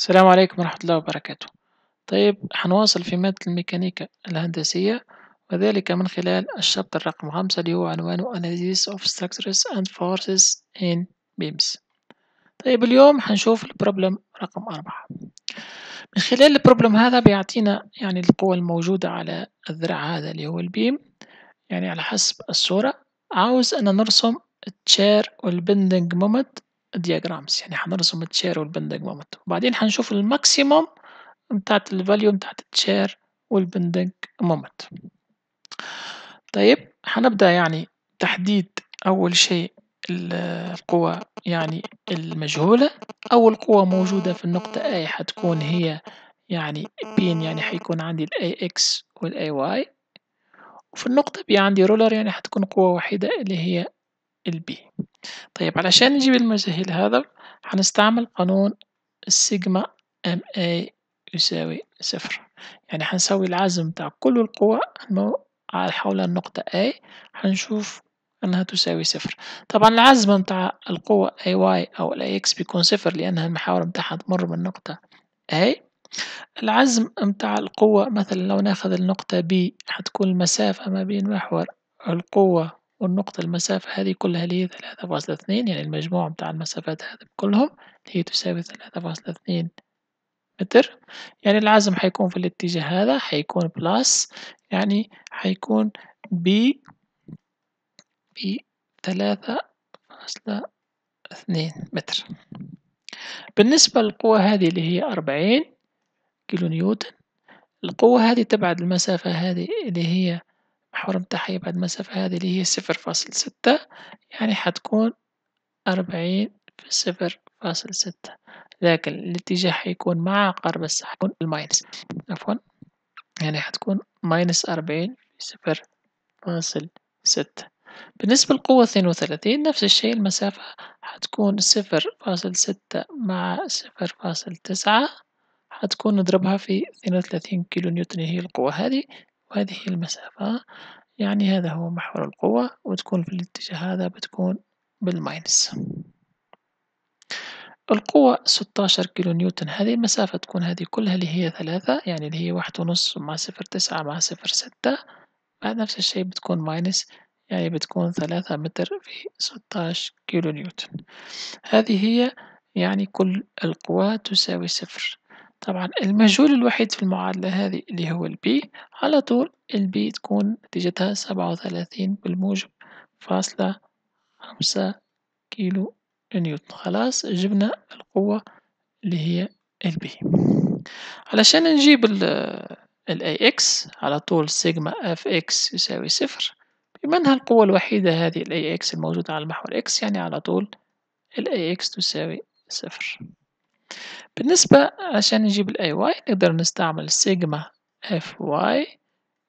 السلام عليكم ورحمة الله وبركاته طيب حنواصل في مادة الميكانيكا الهندسية وذلك من خلال الشابتر رقم خمسة اللي هو عنوانه Analysis of Structures and Forces in Beams طيب اليوم حنشوف البروبلم رقم أربعة من خلال البروبلم هذا بيعطينا يعني القوة الموجودة على الذراع هذا اللي هو البيم يعني على حسب الصورة عاوز أنا نرسم التشير والبندنج مومنت دياجرامز يعني حنرسم التشير والبندق مومنت وبعدين حنشوف الماكسيموم بتاعت الفاليو بتاعت التشير والبندق مومنت طيب حنبدا يعني تحديد أول شيء القوى يعني المجهولة أول قوة موجودة في النقطة A حتكون هي يعني بين يعني حيكون عندي الاي AX والاي AY وفي النقطة B عندي رولر يعني حتكون قوة وحيدة اللي هي البي B طيب علشان نجيب المجهول هذا هنستعمل قانون السيجما ام اي يساوي صفر يعني هنسوي العزم بتاع كل القوى حول النقطة A هنشوف أنها تساوي صفر طبعا العزم بتاع القوة AY أو AX بيكون صفر لأنها المحاور بتاعها تمر من نقطة A العزم بتاع القوة مثلا لو ناخد النقطة B هتكون المسافة ما بين محور القوة والنقطة المسافة هذه كلها اللي هي ثلاثة فاصلة اثنين يعني المجموع متاع المسافات هذه كلهم اللي هي تساوي ثلاثة فاصلة اثنين متر يعني العزم حيكون في الاتجاه هذا حيكون بلاس يعني حيكون بي بي ثلاثة فاصلة اثنين متر بالنسبة للقوة هذه اللي هي أربعين كيلو نيوتن القوة هذه تبعد المسافة هذه اللي هي المحور متاعها يبعد المسافة هذه اللي هي صفر فاصل ستة يعني حتكون أربعين في صفر فاصل ستة لكن الاتجاه حيكون مع عقار بس حيكون الماينس عفوا يعني حتكون ماينس أربعين في صفر فاصل ستة بالنسبة للقوة اثنين وثلاثين نفس الشيء المسافة حتكون صفر فاصل ستة مع صفر فاصل تسعة حتكون نضربها في اثنين وثلاثين كيلو نيوتن هي القوة هذه وهذه المسافة يعني هذا هو محور القوة وتكون في الاتجاه هذا بتكون بالماينس القوة 16 كيلو نيوتن هذه المسافة تكون هذه كلها اللي هي ثلاثة يعني اللي هي واحد ونص مع صفر تسعة مع صفر ستة بعد نفس الشيء بتكون ماينس يعني بتكون ثلاثة متر في 16 كيلو نيوتن هذه هي يعني كل القوى تساوي صفر طبعًا المجهول الوحيد في المعادلة هذه اللي هو البي على طول البي تكون نتيجتها سبعة وثلاثين بالموجب فاصلة خمسة كيلو نيوتن خلاص جبنا القوة اللي هي البي علشان نجيب ال اكس على طول سيجما اف اكس يساوي صفر بما انها القوة الوحيدة هذه الاي اكس الموجودة على المحور اكس يعني على طول الاي اكس تساوي صفر. بالنسبة عشان نجيب الاي واي نقدر نستعمل سيجما اف واي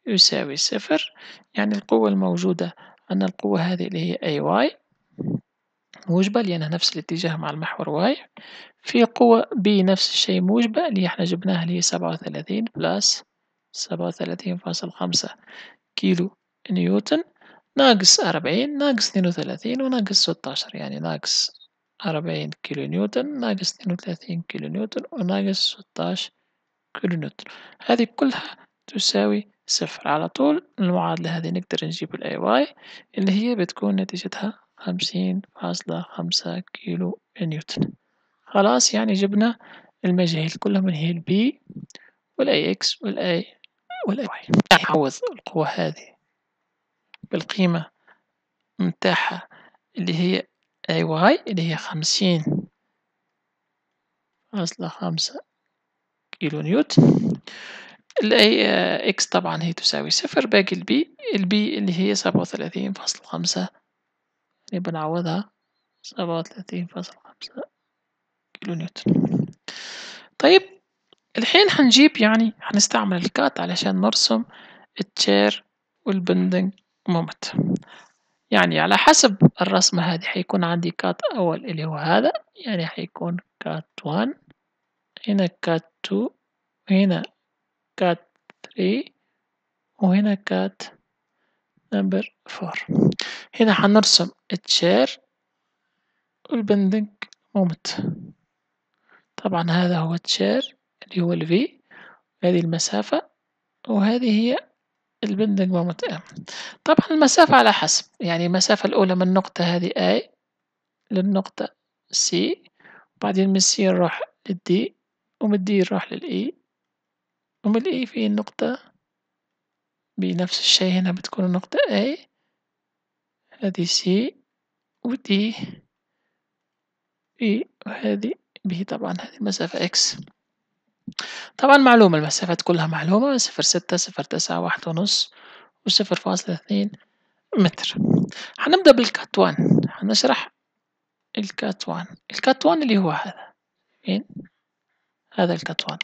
يساوي صفر يعني القوة الموجودة أن القوة هذه اللي هي اي واي موجبة لأنها نفس الاتجاه مع المحور واي في قوة بي نفس الشيء موجبة اللي احنا جبناها اللي هي سبعة وثلاثين بلس سبعة وثلاثين فاصل خمسة كيلو نيوتن ناقص أربعين ناقص اثنين وثلاثين وناقص ستاشر يعني ناقص أربعين كيلو نيوتن ناقص اثنين وثلاثين كيلو نيوتن وناقص ستاش كيلو نيوتن هذه كلها تساوي صفر على طول المعادلة هذه نقدر نجيب الاي واي اللي هي بتكون نتيجتها خمسين فاصلة خمسة كيلو نيوتن خلاص يعني جبنا المجاهيل كلهم اللي هي البي والاي اكس والاي والاي واي نعوض القوة هذه بالقيمة متاعها اللي هي اي واي اللي هي خمسين فاصلة خمسة كيلو نيوتن الاي اكس آه، طبعا هي تساوي صفر باقي البي البي اللي هي سبعة وثلاثين فاصل خمسة يعني بنعوضها سبعة وثلاثين فاصل خمسة كيلو نيوتن طيب الحين حنجيب يعني حنستعمل الكات علشان نرسم التشير والبندنج مومنت يعني على حسب الرسمة هذه حيكون عندي كات أول اللي هو هذا يعني حيكون كات 1 هنا كات 2 هنا كات 3 وهنا كات نمبر 4 هنا حنرسم الشير والبندنج مومنت طبعا هذا هو الشير اللي هو الفي هذه المسافة وهذه هي البندنج مومنت M طبعا المسافة على حسب يعني المسافة الأولى من النقطة هذه A للنقطة C وبعدين من C نروح للدي ومن D نروح للاي e، ومن E في النقطة بنفس الشيء هنا بتكون النقطة A هذه C ودي E وهذه بي طبعا هذه المسافة X طبعا معلومة المسافات كلها معلومة صفر ستة صفر تسعة واحد ونص وصفر فاصلة اثنين متر هنبدأ بالكات وان هنشرح الكات وان الكات وان اللي هو هذا مين؟ إيه؟ هذا الكات وان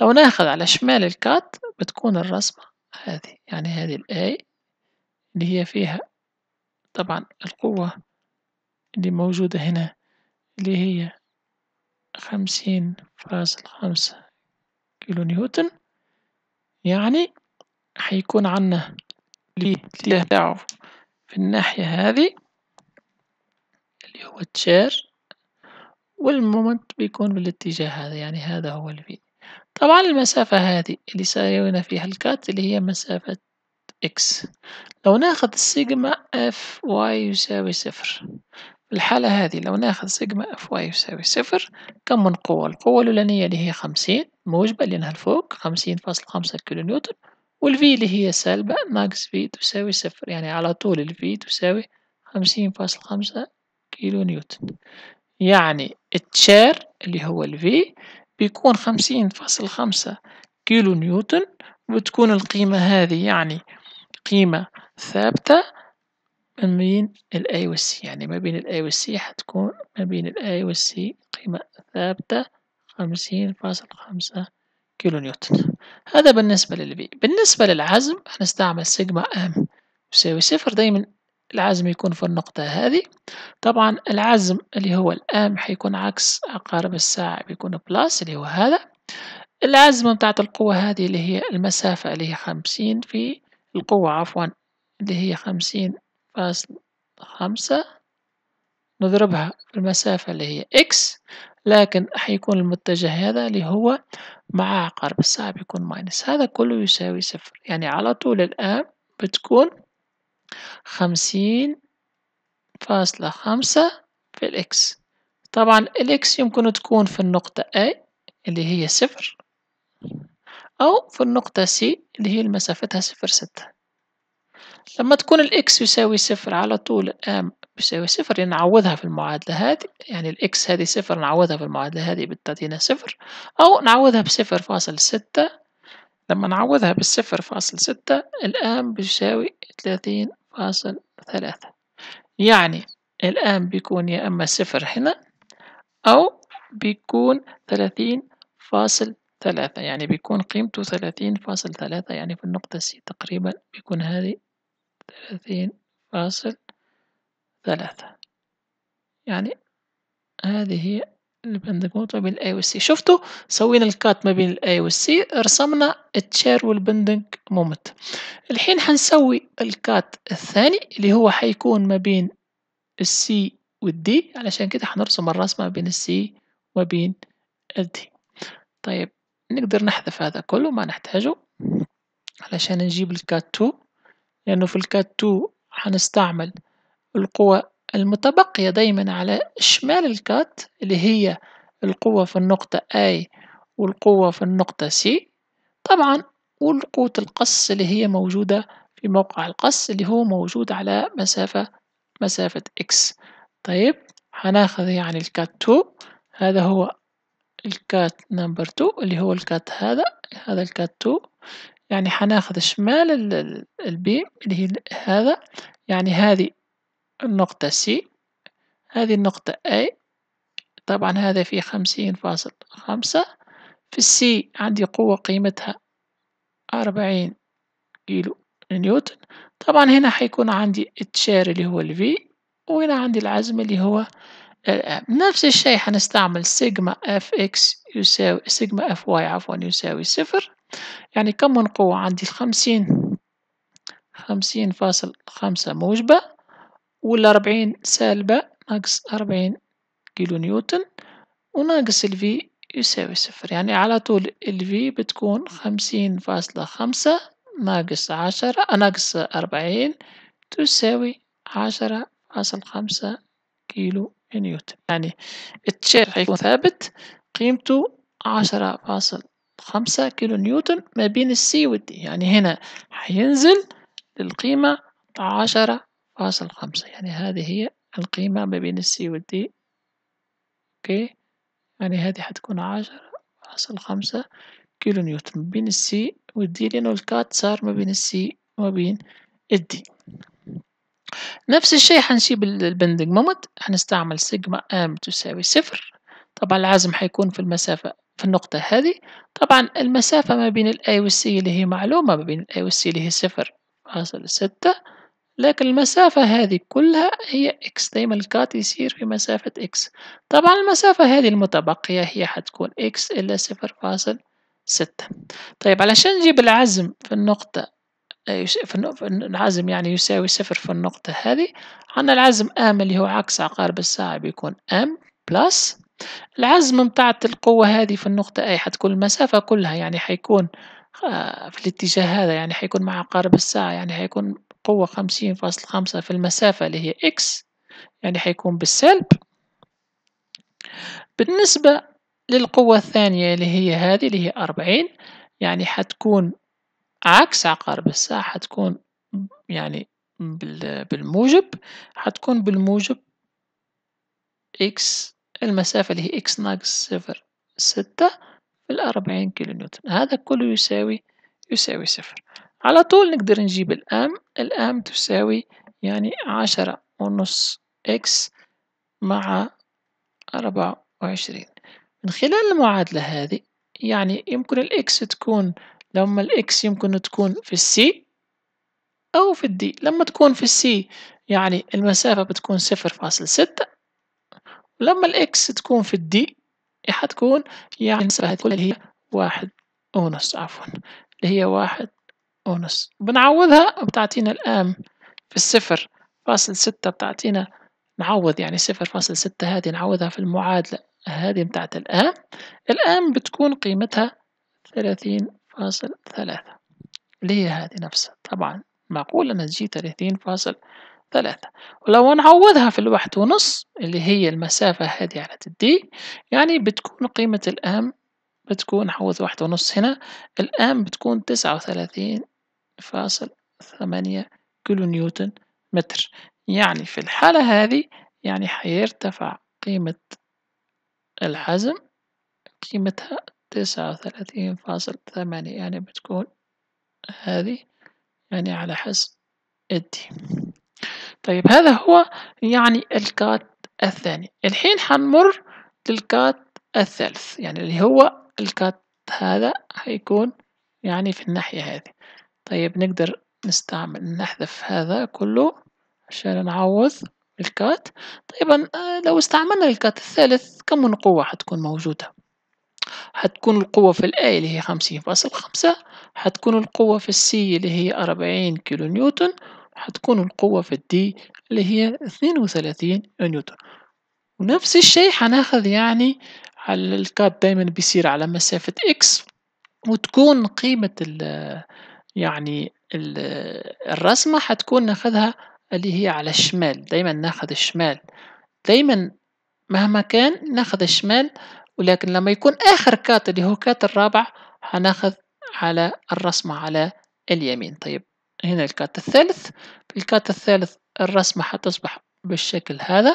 لو ناخذ على شمال الكات بتكون الرسمة هذه يعني هذه الآي اللي هي فيها طبعا القوة اللي موجودة هنا اللي هي خمسين فاصل خمسة كيلو نيوتن يعني هيكون عندنا الاتجاه بتاعه في الناحية هذه اللي هو تشير والمومنت بيكون بالاتجاه هذا يعني هذا هو الفي طبعا المسافة هذه اللي سوينا فيها الكات اللي هي مسافة إكس لو ناخد السيجما اف واي يساوي صفر الحالة هذه لو ناخذ سيجما اف واي يساوي صفر كم من قوة القوة الأولانية اللي هي خمسين موجبة لأنها الفوق خمسين فاصل خمسة كيلو نيوتن والفي اللي هي سالبة ماكس في تساوي صفر يعني على طول الفي تساوي خمسين فاصل خمسة كيلو نيوتن يعني التشار اللي هو الفي بيكون خمسين فاصل خمسة كيلو نيوتن وتكون القيمة هذه يعني قيمة ثابتة ما بين الاي والسي يعني ما بين الاي والسي حتكون ما بين الاي والسي قيمة ثابتة خمسين فاصل خمسة كيلو نيوتن هذا بالنسبة للبي بالنسبة للعزم هنستعمل سيجما ام يساوي صفر دايما العزم يكون في النقطة هذه طبعا العزم اللي هو الام حيكون عكس عقارب الساعة بيكون بلاس اللي هو هذا العزم بتاعت القوة هذه اللي هي المسافة اللي هي خمسين في القوة عفوا اللي هي خمسين فاصل خمسة نضربها في المسافة اللي هي إكس لكن حيكون المتجه هذا اللي هو مع عقارب الساعة بيكون ماينس هذا كله يساوي صفر يعني على طول الآن بتكون خمسين فاصلة خمسة في الإكس طبعا الإكس يمكن تكون في النقطة A اللي هي صفر أو في النقطة C اللي هي مسافتها صفر ستة لما تكون الإكس يساوي صفر على طول ام يساوي صفر يعني نعوضها في المعادلة هذه يعني الإكس هذه صفر نعوضها في المعادلة هذه بتعطينا صفر أو نعوضها بصفر فاصل ستة لما نعوضها بالصفر فاصل ستة الام بيساوي ثلاثين فاصل ثلاثة يعني الآن بيكون يا أما صفر هنا أو بيكون ثلاثين فاصل ثلاثة يعني بيكون قيمته ثلاثين فاصل ثلاثة يعني في النقطة سي تقريبا بيكون هذه ثلاثين فاصل ثلاثة يعني هذه هي البندنج بين الاي والسي والC شفتوا سوينا الكات ما بين الاي والسي رسمنا التشير والبندنج مومنت الحين حنسوي الكات الثاني اللي هو حيكون ما بين السي والدي علشان كده حنرسم الرسمة بين السي بين الدي طيب نقدر نحذف هذا كله ما نحتاجه علشان نجيب الكات 2 لأنه في الكات 2 هنستعمل القوة المتبقية دايما على شمال الكات اللي هي القوة في النقطة A والقوة في النقطة C طبعا والقوة القص اللي هي موجودة في موقع القص اللي هو موجود على مسافة مسافة X طيب هناخذ يعني الكات 2 هذا هو الكات نمبر 2 اللي هو الكات هذا هذا الكات 2 يعني حناخد شمال البيم اللي هي هذا يعني هذه النقطة سي هذه النقطة أي طبعا هذا في خمسين فاصل خمسة في السي عندي قوة قيمتها أربعين كيلو نيوتن طبعا هنا حيكون عندي التشير اللي هو الفي وهنا عندي العزم اللي هو الام نفس الشيء حنستعمل سيجما اف اكس يساوي سيجما اف واي عفوا يساوي صفر يعني كم من قوة عندي الخمسين خمسين فاصل خمسة موجبة والأربعين سالبة ناقص أربعين كيلو نيوتن وناقص الفي يساوي صفر يعني على طول الفي بتكون خمسين فاصلة خمسة ناقص عشرة ناقص أربعين تساوي عشرة فاصل خمسة كيلو نيوتن يعني التشير حيكون ثابت قيمته عشرة فاصل خمسة كيلو نيوتن ما بين السي والدي يعني هنا حينزل للقيمة عشرة فاصل خمسة يعني هذه هي القيمة ما بين السي والدي اوكي يعني هذه حتكون عشرة فاصل خمسة كيلو نيوتن ما بين السي والدي لأنه الكات صار ما بين السي وما بين الدي نفس الشيء حنجيب البندنج مومنت حنستعمل سيجما ام تساوي صفر طبعا العزم حيكون في المسافة في النقطة هذه طبعا المسافة ما بين و C اللي هي معلومة ما بين و C اللي هي صفر فاصل ستة لكن المسافة هذه كلها هي إكس دايما الكات يصير في مسافة إكس طبعا المسافة هذه المتبقية هي حتكون إكس إلا صفر فاصل ستة طيب علشان نجيب العزم في النقطة في العزم يعني يساوي صفر في النقطة هذه عندنا العزم أم اللي هو عكس عقارب الساعة بيكون أم بلس العزم متاع القوة هذه في النقطة أي حتكون المسافة كلها يعني حيكون آه، في الاتجاه هذا يعني حيكون مع عقارب الساعة يعني حيكون قوة خمسين فاصل خمسة في المسافة اللي هي إكس يعني حيكون بالسلب بالنسبة للقوة الثانية اللي هي هذه اللي هي أربعين يعني حتكون عكس عقارب الساعة حتكون يعني بالموجب حتكون بالموجب إكس المسافة اللي هي إكس ناقص صفر ستة في الأربعين كيلو نيوتن هذا كله يساوي يساوي صفر على طول نقدر نجيب الأم الأم تساوي يعني عشرة ونص إكس مع أربعة وعشرين من خلال المعادلة هذه يعني يمكن الإكس تكون لما الإكس يمكن تكون في السي أو في الدي لما تكون في السي يعني المسافة بتكون صفر فاصل ستة لما الإكس تكون في الدي حتكون يعني النسبة هذه اللي هي واحد ونص عفوا اللي هي واحد ونص بنعوضها بتعطينا الام في الصفر فاصل ستة بتعطينا نعوض يعني صفر فاصل ستة هذه نعوضها في المعادلة هذه بتاعت الام الام بتكون قيمتها ثلاثين فاصل ثلاثة اللي هي هذه نفسها طبعا معقول أنا تجي ثلاثين فاصل ثلاثة ولو نعوضها في الواحد ونص اللي هي المسافة هذه على الدي يعني بتكون قيمة الام بتكون نعوض واحد ونص هنا الام بتكون تسعة وثلاثين فاصل ثمانية كيلو نيوتن متر يعني في الحالة هذه يعني حيرتفع قيمة الحزم قيمتها تسعة وثلاثين فاصل ثمانية يعني بتكون هذه يعني على حسب الدي طيب هذا هو يعني الكات الثاني الحين حنمر للكات الثالث يعني اللي هو الكات هذا هيكون يعني في الناحية هذه طيب نقدر نستعمل نحذف هذا كله عشان نعوض الكات طيب لو استعملنا الكات الثالث كم من قوة حتكون موجودة حتكون القوة في الآي اللي هي خمسين فاصل خمسة حتكون القوة في السي اللي هي أربعين كيلو نيوتن هتكون القوة في الدي اللي هي اثنين وثلاثين نيوتن ونفس الشيء هناخذ يعني على الكاب دايما بيصير على مسافة اكس وتكون قيمة ال يعني ال الرسمة هتكون ناخذها اللي هي على الشمال دايما ناخذ الشمال دايما مهما كان ناخذ الشمال ولكن لما يكون آخر كات اللي هو كات الرابع هناخذ على الرسمة على اليمين طيب هنا الكات الثالث الكات الثالث الرسمة حتصبح بالشكل هذا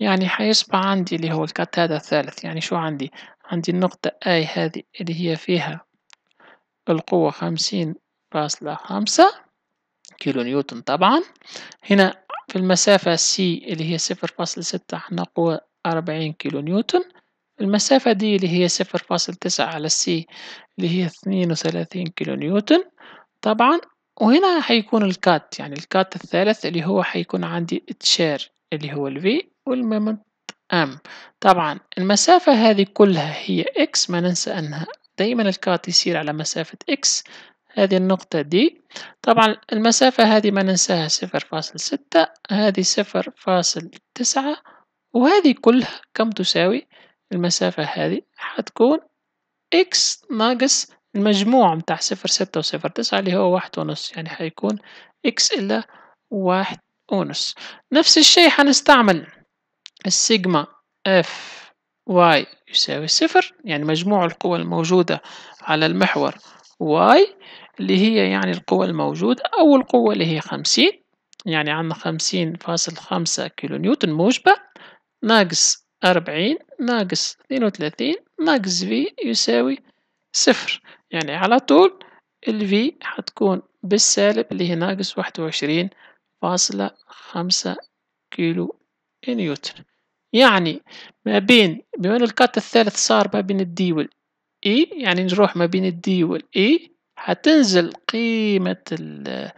يعني حيصبح عندي اللي هو الكات هذا الثالث يعني شو عندي عندي النقطة اي هذه اللي هي فيها القوة خمسين فاصلة خمسة كيلو نيوتن طبعا هنا في المسافة C اللي هي صفر فاصل ستة احنا قوة أربعين كيلو نيوتن المسافة دي اللي هي صفر فاصل تسعة على C اللي هي اثنين وثلاثين كيلو نيوتن طبعا وهنا حيكون الكات يعني الكات الثالث اللي هو حيكون عندي تشير اللي هو الفي والمومنت ام طبعا المسافة هذه كلها هي اكس ما ننسى انها دايما الكات يسير على مسافة اكس هذه النقطة دي طبعا المسافة هذه ما ننساها صفر فاصل ستة هذه صفر فاصل تسعة وهذه كلها كم تساوي المسافة هذه حتكون اكس ناقص المجموع متاع صفر ستة وصفر تسعة اللي هو واحد ونص يعني حيكون إكس إلا واحد ونص نفس الشيء حنستعمل السيجما اف واي يساوي صفر يعني مجموع القوى الموجودة على المحور واي اللي هي يعني القوى الموجودة أو القوة اللي هي خمسين يعني عندنا خمسين فاصل خمسة كيلو نيوتن موجبة ناقص أربعين ناقص اثنين وثلاثين ناقص في يساوي صفر يعني على طول ال V هتكون بالسالب اللي هي ناقص واحد وعشرين فاصلة خمسة كيلو نيوتن يعني ما بين بما الكات الثالث صار ما بين الدي والإي e، يعني نروح ما بين الدي والإي هتنزل e، قيمة ال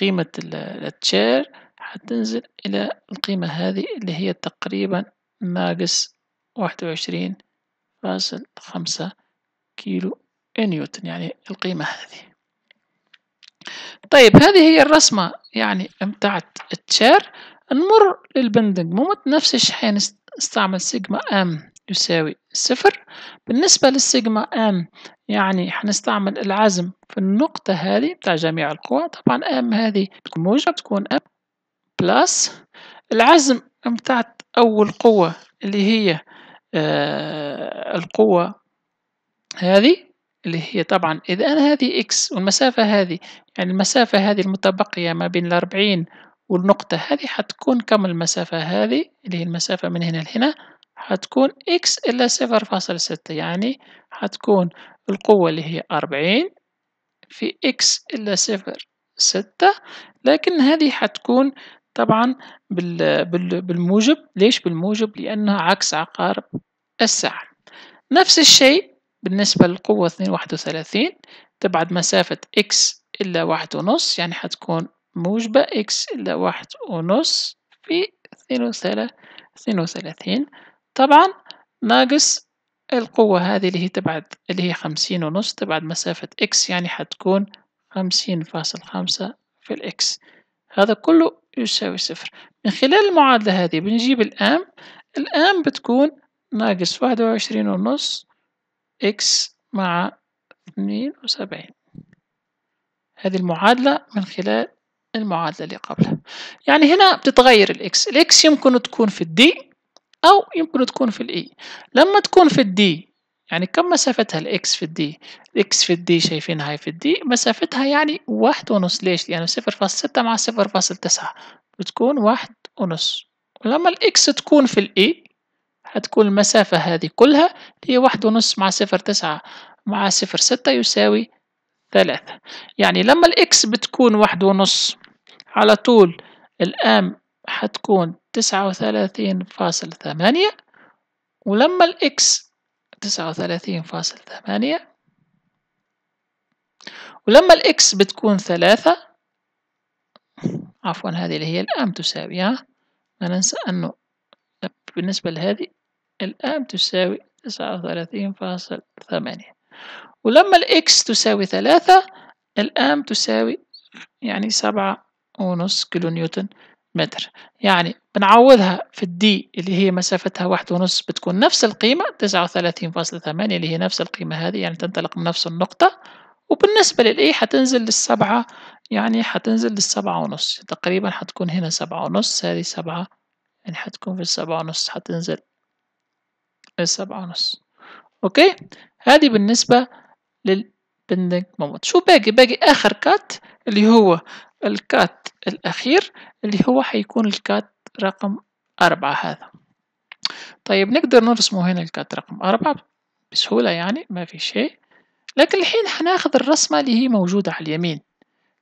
قيمة التشير هتنزل إلى القيمة هذه اللي هي تقريبا ناقص واحد وعشرين فاصل خمسة كيلو إيه نيوتن يعني القيمة هذه طيب هذه هي الرسمة يعني امتعت التشار نمر للبندنج مومنت نفس الشيء نستعمل يعني سيجما ام يساوي صفر بالنسبة للسيجما ام يعني حنستعمل العزم في النقطة هذه بتاع جميع القوى طبعا ام هذه تكون موجب تكون ام بلس العزم امتعت أول قوة اللي هي آه القوة هذه اللي هي طبعا إذا أنا هذه إكس والمسافة هذه يعني المسافة هذه المتبقية ما بين الأربعين والنقطة هذه حتكون كم المسافة هذه اللي هي المسافة من هنا لهنا حتكون إكس إلا صفر فاصل ستة يعني حتكون القوة اللي هي أربعين في إكس إلا صفر ستة لكن هذه حتكون طبعا بال بال بالموجب ليش بالموجب لأنها عكس عقارب الساعة نفس الشيء بالنسبة للقوة 231 تبعد مسافة x إلا واحد ونص يعني حتكون موجبة x إلا واحد ونص في 32 طبعا ناقص القوة هذه اللي هي تبعد اللي هي خمسين ونص تبعد مسافة x يعني حتكون خمسين فاصل خمسة في الإكس هذا كله يساوي صفر من خلال المعادلة هذه بنجيب الام الام بتكون ناقص واحد وعشرين ونص إكس مع اثنين وسبعين هذه المعادلة من خلال المعادلة اللي قبلها يعني هنا بتتغير الإكس الإكس يمكن تكون في الدي أو يمكن تكون في الإي e. لما تكون في الدي يعني كم مسافتها الاكس في الدي الاكس في الدي شايفينها هي في الدي مسافتها يعني واحد ونص ليش يعني صفر فاصل ستة مع صفر فاصل تسعة بتكون واحد ونص ولما الاكس تكون في الاي e، هتكون المسافة هذه كلها هي واحد ونص مع صفر تسعة مع صفر ستة يساوي ثلاثة يعني لما الإكس بتكون واحد ونص على طول الأم هتكون تسعة وثلاثين فاصل ثمانية ولما الإكس تسعة وثلاثين فاصل ثمانية ولما الإكس بتكون ثلاثة عفوا هذه اللي هي الآم تساوي ها ما ننسى أنه بالنسبة لهذه الآن تساوي تسعة وثلاثين فاصل ثمانية ولما الإكس تساوي ثلاثة الآن تساوي يعني سبعة ونص كيلو نيوتن متر يعني بنعوضها في الدي اللي هي مسافتها واحد ونص بتكون نفس القيمة تسعة وثلاثين فاصل ثمانية اللي هي نفس القيمة هذه يعني تنطلق من نفس النقطة وبالنسبة للإي حتنزل للسبعة يعني حتنزل للسبعة ونص تقريبا حتكون هنا سبعة ونص هذه سبعة يعني حتكون في السبعة ونص حتنزل السبعة ونص اوكي هذه بالنسبة للبندنج مومنت شو باقي باقي اخر كات اللي هو الكات الاخير اللي هو حيكون الكات رقم أربعة هذا طيب نقدر نرسمه هنا الكات رقم أربعة بسهولة يعني ما في شيء لكن الحين حناخد الرسمة اللي هي موجودة على اليمين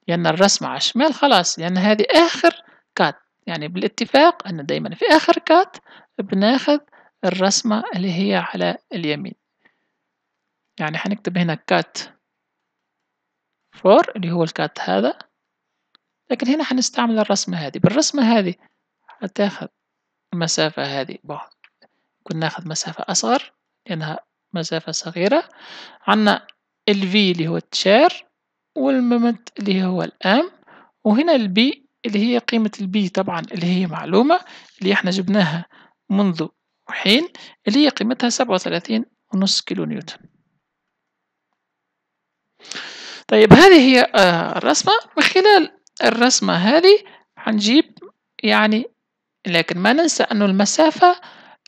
لأن الرسمة على الشمال خلاص لأن هذه آخر كات يعني بالاتفاق أن دايما في آخر كات بناخد الرسمة اللي هي على اليمين يعني هنكتب هنا كات فور اللي هو الكات هذا لكن هنا هنستعمل الرسمة هذه بالرسمة هذه حتاخذ المسافة هذه بعض كنا ناخذ مسافة أصغر لأنها مسافة صغيرة عنا ال V اللي هو التشار والمومنت اللي هو الام وهنا البي اللي هي قيمة البي طبعا اللي هي معلومة اللي احنا جبناها منذ وحين اللي هي قيمتها سبعة وثلاثين ونص كيلو نيوتن طيب هذه هي آه، الرسمة من خلال الرسمة هذه هنجيب يعني لكن ما ننسى أنه المسافة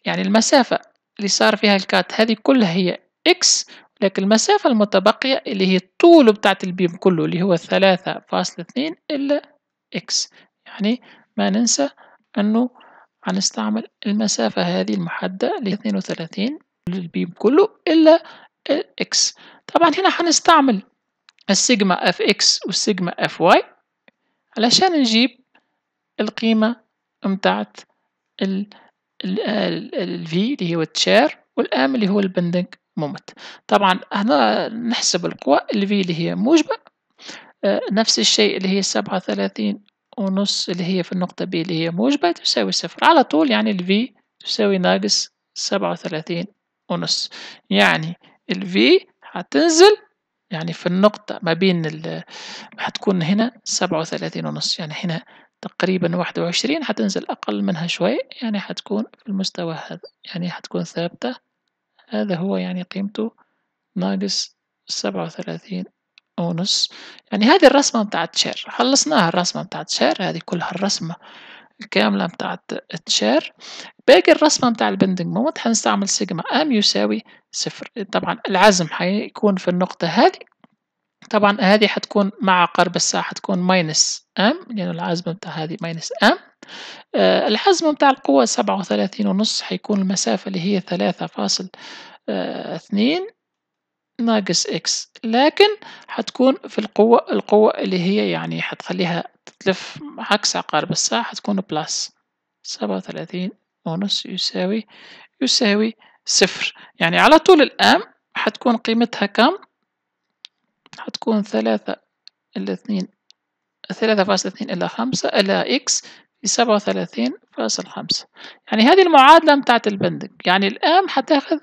يعني المسافة اللي صار فيها الكات هذه كلها هي x لكن المسافة المتبقية اللي هي الطول بتاعت البيم كله اللي هو ثلاثة اثنين إلا x يعني ما ننسى أنه هنستعمل المسافة هذه المحددة ل 32 للبيب كله إلا الإكس طبعا هنا هنستعمل السيجما اف اكس والسيجما اف واي علشان نجيب القيمة متاعت في اللي هو التشير والام اللي هو البندنج مومنت طبعا هنا نحسب القوى في اللي هي موجبة آه، نفس الشيء اللي هي سبعة وثلاثين ونص اللي هي في النقطة B اللي هي موجبة تساوي صفر على طول يعني ال V تساوي ناقص سبعة وثلاثين ونص يعني ال V هتنزل يعني في النقطة ما بين ال هتكون هنا سبعة وثلاثين ونص يعني هنا تقريبا واحد وعشرين هتنزل أقل منها شوي يعني هتكون في المستوى هذا يعني هتكون ثابتة هذا هو يعني قيمته ناقص سبعة وثلاثين ونص يعني هذه الرسمة متاع شير خلصناها الرسمة متاع شير هذه كلها الرسمة الكاملة متاع تشير باقي الرسمة متاع البندنج مومنت حنستعمل سيجما ام يساوي صفر طبعا العزم حيكون في النقطة هذه طبعا هذه حتكون مع قرب الساعة حتكون ماينس ام لأن يعني العزم متاع هذه ماينس ام آه الحزم متاع القوة سبعة وثلاثين ونص حيكون المسافة اللي هي ثلاثة فاصل آه، اثنين ناقص اكس لكن حتكون في القوة القوة اللي هي يعني حتخليها تتلف عكس عقارب الساعة حتكون بلس سبعة وثلاثين ونص يساوي يساوي صفر يعني على طول الآن حتكون قيمتها كم حتكون ثلاثة إلى اثنين ثلاثة فاصل اثنين إلى خمسة إلى إكس في سبعة وثلاثين فاصل خمسة يعني هذه المعادلة متاعت البندق يعني الآن حتاخذ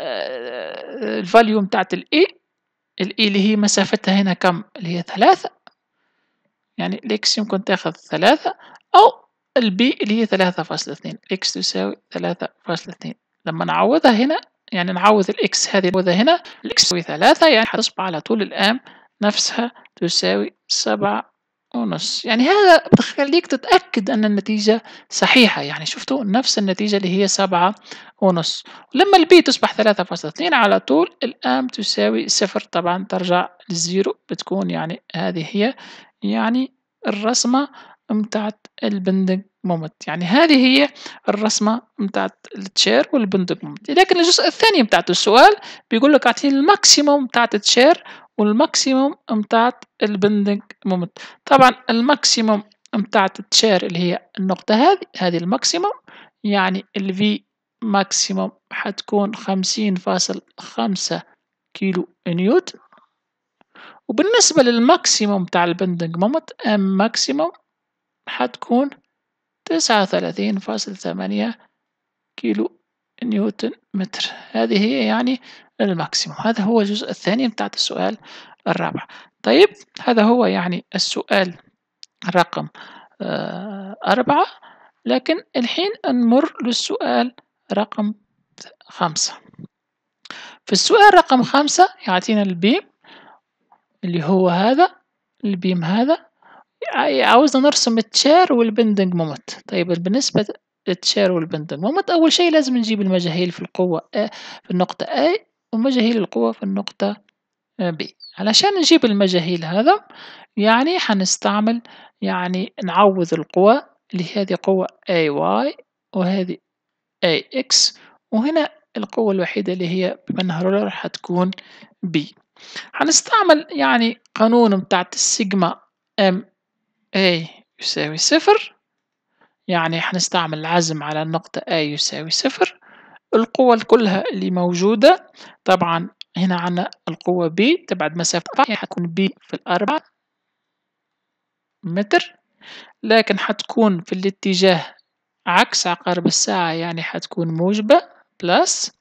آه، الفاليو متاعت الاي الاي اللي هي مسافتها هنا كم اللي هي ثلاثة يعني الاكس يمكن تاخذ ثلاثة أو البي اللي هي ثلاثة فاصلة اثنين اكس تساوي ثلاثة فاصلة اثنين لما نعوضها هنا يعني نعوض الاكس هذه نعوضها هنا الاكس تساوي ثلاثة يعني حتصبح على طول الآن نفسها تساوي سبعة ونص يعني هذا بخليك تتأكد أن النتيجة صحيحة يعني شفتوا نفس النتيجة اللي هي سبعة ونص لما البي تصبح ثلاثة فاصلة اثنين على طول الآم تساوي صفر طبعا ترجع للزيرو بتكون يعني هذه هي يعني الرسمة متعت البندق مومت يعني هذه هي الرسمة متعت التشير والبندق مومت لكن الجزء الثاني متعت السؤال بيقول لك اعطيني الماكسيموم متعت التشير والماكسيموم متاعت البندنج مومنت طبعا الماكسيموم متاعت التشير اللي هي النقطة هذه هذه الماكسيموم يعني الفي ماكسيموم حتكون خمسين فاصل خمسة كيلو نيوتن وبالنسبة للماكسيموم تاع البندنج مومنت ام ماكسيموم حتكون تسعة وثلاثين فاصل ثمانية كيلو نيوتن متر هذه هي يعني الماكسيموم هذا هو الجزء الثاني بتاع السؤال الرابع طيب هذا هو يعني السؤال رقم آه، أربعة لكن الحين نمر للسؤال رقم خمسة في السؤال رقم خمسة يعطينا البيم اللي هو هذا البيم هذا عاوزنا نرسم التشير والبندنج مومنت طيب بالنسبة للتشير والبندنج مومنت أول شيء لازم نجيب المجاهيل في القوة آه، في النقطة A ومجاهيل القوة في النقطة B آه، علشان نجيب المجاهيل هذا يعني حنستعمل يعني نعوض القوى اللي هذه قوة AY وهذه AX وهنا القوة الوحيدة اللي هي بمنها رولر حتكون B حنستعمل يعني قانون بتاعت السيجما ام اي يساوي صفر يعني حنستعمل العزم على النقطة A يساوي صفر القوى كلها اللي موجودة طبعا هنا عنا القوة B تبعد مسافة يعني حتكون B في الأربعة متر لكن حتكون في الاتجاه عكس عقارب الساعة يعني حتكون موجبة بلس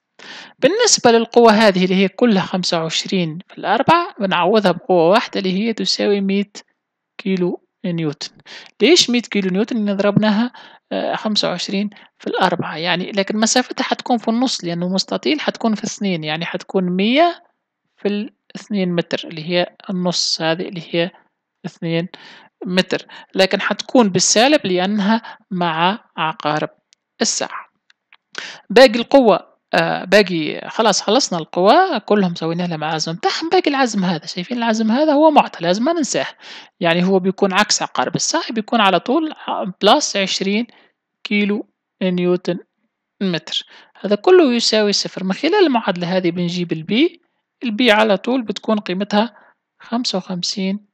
بالنسبة للقوة هذه اللي هي كلها خمسة وعشرين في الأربعة بنعوضها بقوة واحدة اللي هي تساوي مية كيلو نيوتن ليش مية كيلو نيوتن نضربناها ضربناها خمسة وعشرين في الأربعة يعني لكن مسافتها حتكون في النص لأنه مستطيل حتكون في اثنين يعني حتكون مية في الاثنين متر اللي هي النص هذه اللي هي اثنين متر لكن حتكون بالسالب لأنها مع عقارب الساعة باقي القوة آه، باقي خلاص خلصنا القوى كلهم سوينا لها عزم بتاعهم باقي العزم هذا شايفين العزم هذا هو معطى لازم ما ننساه يعني هو بيكون عكس عقارب الساعة بيكون على طول بلس عشرين كيلو نيوتن متر هذا كله يساوي صفر من خلال المعادلة هذه بنجيب البي البي على طول بتكون قيمتها خمسة وخمسين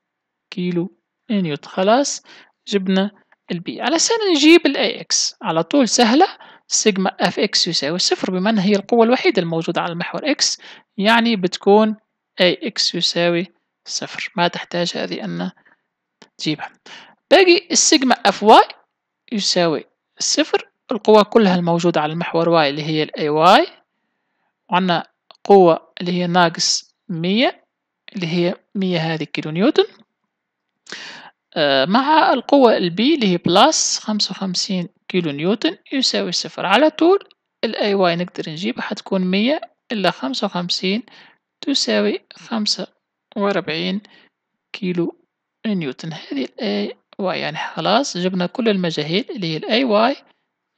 كيلو نيوتن خلاص جبنا البي على سنة نجيب الاي اكس على طول سهلة سيجما اف اكس يساوي صفر بما أنها هي القوة الوحيدة الموجودة على المحور اكس يعني بتكون اي اكس يساوي صفر ما تحتاج هذه أن تجيبها باقي السيجما اف واي يساوي صفر القوة كلها الموجودة على المحور واي اللي هي الاي واي وعندنا قوة اللي هي ناقص مية اللي هي مية هذه كيلو نيوتن آه، مع القوة البي اللي هي بلس خمسة وخمسين كيلو نيوتن يساوي صفر على طول الاي واي نقدر نجيبها حتكون مية إلا خمسة وخمسين تساوي خمسة وأربعين كيلو نيوتن هذه الاي واي يعني خلاص جبنا كل المجاهيل اللي هي الاي واي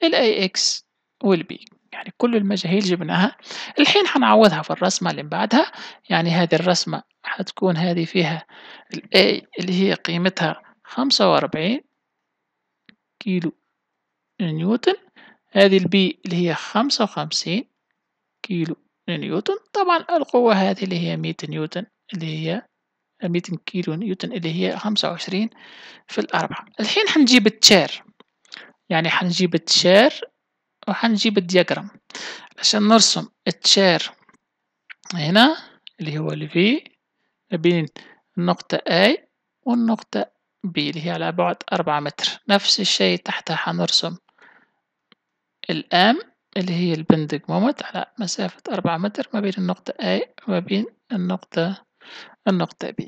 الاي اكس والبي يعني كل المجاهيل جبناها الحين حنعوضها في الرسمة اللي بعدها يعني هذه الرسمة حتكون هذه فيها الاي اللي هي قيمتها خمسة وأربعين كيلو نيوتن هذه البي اللي هي خمسة وخمسين كيلو نيوتن طبعا القوة هذه اللي هي مية نيوتن اللي هي ميتين كيلو نيوتن اللي هي خمسة وعشرين في الأربعة الحين حنجيب التشار يعني حنجيب التشار وحنجيب الدياجرام عشان نرسم التشار هنا اللي هو الفي بين النقطة A والنقطة B اللي هي على بعد أربعة متر نفس الشيء تحتها حنرسم الآم اللي هي مومنت على مسافة أربعة متر ما بين النقطة A وما بين النقطة النقطة B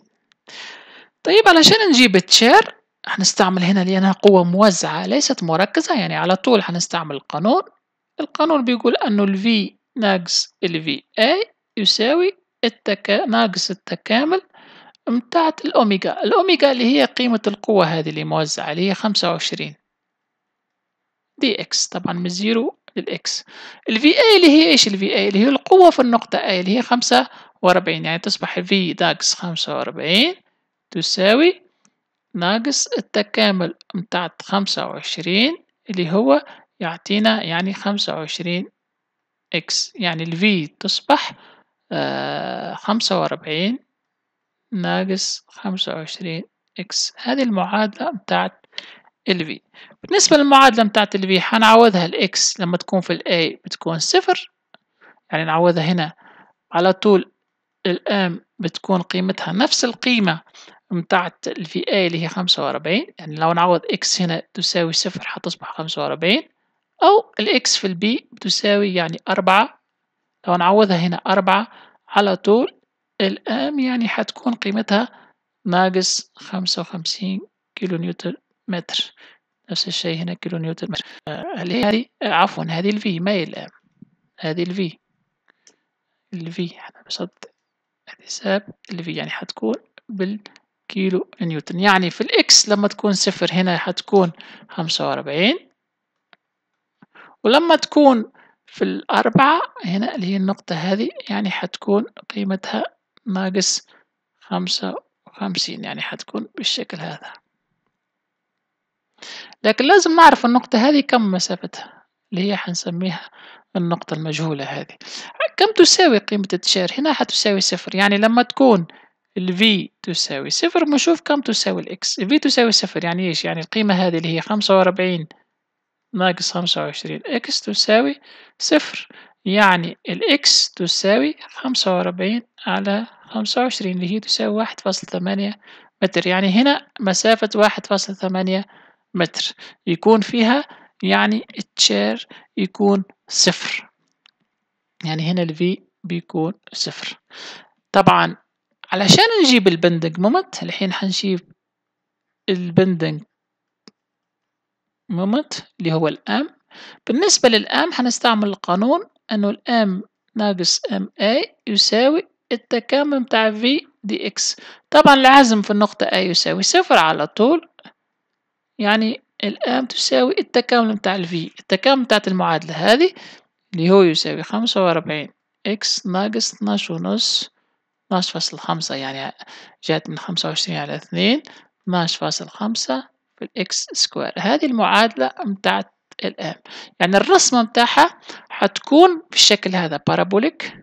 طيب علشان نجيب التشير هنستعمل هنا لأنها قوة موزعة ليست مركزة يعني على طول هنستعمل القانون القانون بيقول أنه ال V ناقص ال V A يساوي التكا... ناقص التكامل متاعت الأوميجا الأوميجا اللي هي قيمة القوة هذه اللي موزعة اللي هي خمسة وعشرين دي اكس طبعا من زيرو للاكس الفي اي اللي هي ايش الفي اي اللي هي القوة في النقطة اي اللي هي خمسة وأربعين يعني تصبح في ناقص خمسة وأربعين تساوي ناقص التكامل متاع خمسة وعشرين اللي هو يعطينا يعني خمسة وعشرين اكس يعني الفي تصبح آه، خمسة وأربعين ناقص خمسة وعشرين اكس هذه المعادلة متاعت ال v بالنسبة للمعادلة متاعت ال v حنعوضها ال x لما تكون في ال a بتكون صفر يعني نعوضها هنا على طول الام بتكون قيمتها نفس القيمة متاعت ال VA اللي هي خمسة وأربعين يعني لو نعوض x هنا تساوي صفر حتصبح خمسة وأربعين أو ال x في ال B بتساوي يعني أربعة لو نعوضها هنا أربعة على طول الام يعني حتكون قيمتها ناقص خمسة وخمسين كيلو نيوتن متر نفس الشيء هنا كيلو نيوتن متر هل هي هذه عفوا هذه الفي ما هي الام هذه الفي الفي احنا بصد حساب الفي يعني حتكون بالكيلو نيوتن يعني في الاكس لما تكون صفر هنا حتكون خمسة وأربعين ولما تكون في الأربعة هنا اللي هي النقطة هذه يعني حتكون قيمتها ناقص خمسة وخمسين يعني حتكون بالشكل هذا لكن لازم نعرف النقطة هذه كم مسافتها اللي هي حنسميها النقطة المجهولة هذه كم تساوي قيمة التشار هنا حتساوي صفر يعني لما تكون V تساوي صفر نشوف كم تساوي الاكس V تساوي صفر يعني ايش يعني القيمة هذه اللي هي خمسة وأربعين ناقص خمسة وعشرين اكس تساوي صفر يعني الاكس تساوي خمسة وأربعين على خمسة وعشرين اللي هي تساوي واحد فاصل ثمانية متر يعني هنا مسافة واحد فاصل ثمانية متر يكون فيها يعني التشير يكون صفر يعني هنا الفي بيكون صفر طبعا علشان نجيب البندنج مومنت الحين حنجيب البندنج مومنت اللي هو الام بالنسبة للام حنستعمل القانون انه الام ناقص ام اي يساوي التكامل بتاع في دي اكس طبعا العزم في النقطة اي يساوي صفر على طول يعني الام تساوي التكامل متاع الفي التكامل متاعت المعادلة هذه اللي هو يساوي خمسة وأربعين إكس ناقص اتناش ونص اتناش فاصل خمسة يعني جات من خمسة وعشرين على اثنين اتناش فاصل خمسة في الإكس سكوير هذه المعادلة متاعت الام يعني الرسمة متاعها حتكون بالشكل هذا بارابوليك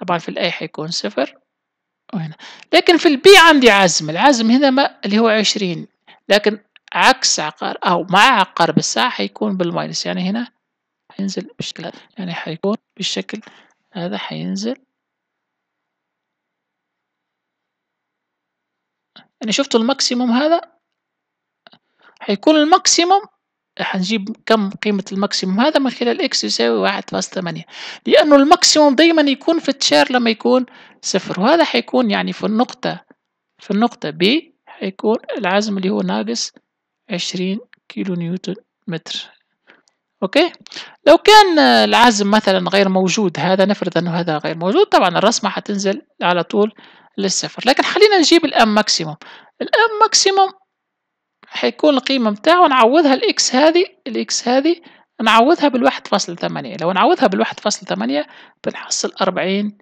طبعا في الأي حيكون صفر وهنا لكن في البي عندي عزم العزم هنا ما اللي هو عشرين لكن عكس عقار أو مع عقار الساعة حيكون بالماينس يعني هنا حينزل بالشكل هذا يعني حيكون بالشكل هذا حينزل يعني شفتوا الماكسيموم هذا حيكون الماكسيموم حنجيب كم قيمة الماكسيموم هذا من خلال اكس يساوي واحد فاصلة ثمانية لأنه الماكسيموم دايما يكون في التشير لما يكون صفر وهذا حيكون يعني في النقطة في النقطة B حيكون العزم اللي هو ناقص عشرين كيلو نيوتن متر اوكي لو كان العزم مثلا غير موجود هذا نفرض انه هذا غير موجود طبعا الرسمه حتنزل على طول للصفر لكن خلينا نجيب الام ماكسيموم الام ماكسيموم حيكون القيمه بتاعه نعوضها الاكس هذه الاكس هذه نعوضها بالواحد فاصل ثمانية لو نعوضها بالواحد فاصل ثمانية بنحصل أربعين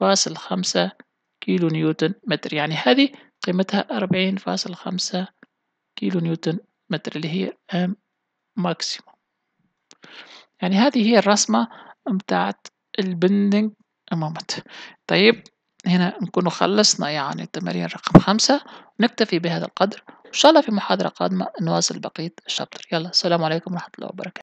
فاصل خمسة كيلو نيوتن متر يعني هذه قيمتها أربعين فاصل خمسة كيلو نيوتن متر اللي هي ام ماكسيموم يعني هذه هي الرسمة بتاعت البندنج مومنت طيب هنا نكون خلصنا يعني التمارين رقم خمسة نكتفي بهذا القدر إن شاء الله في محاضرة قادمة نواصل بقية الشابتر يلا السلام عليكم ورحمة الله وبركاته